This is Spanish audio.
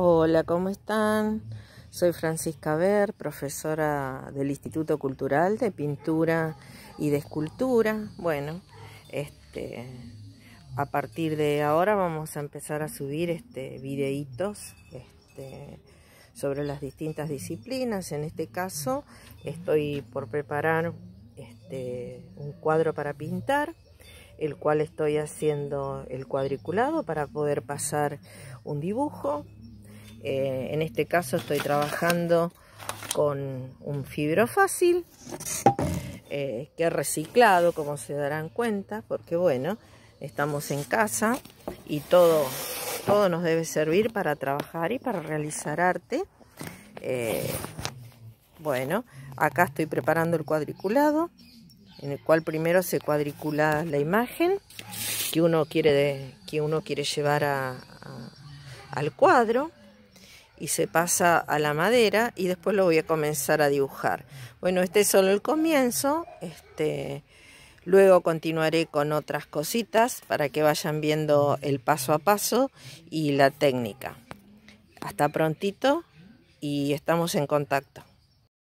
Hola, ¿cómo están? Soy Francisca Ver, profesora del Instituto Cultural de Pintura y de Escultura. Bueno, este, a partir de ahora vamos a empezar a subir este, videitos este, sobre las distintas disciplinas. En este caso, estoy por preparar este, un cuadro para pintar el cual estoy haciendo el cuadriculado para poder pasar un dibujo eh, en este caso estoy trabajando con un fibro fácil eh, que he reciclado, como se darán cuenta, porque bueno, estamos en casa y todo, nos debe servir para trabajar y para realizar arte. Eh, bueno, acá estoy preparando el cuadriculado, en el cual primero se cuadricula la imagen que uno quiere, que uno quiere llevar al cuadro y se pasa a la madera y después lo voy a comenzar a dibujar. Bueno, este es solo el comienzo, este, luego continuaré con otras cositas para que vayan viendo el paso a paso y la técnica. Hasta prontito y estamos en contacto.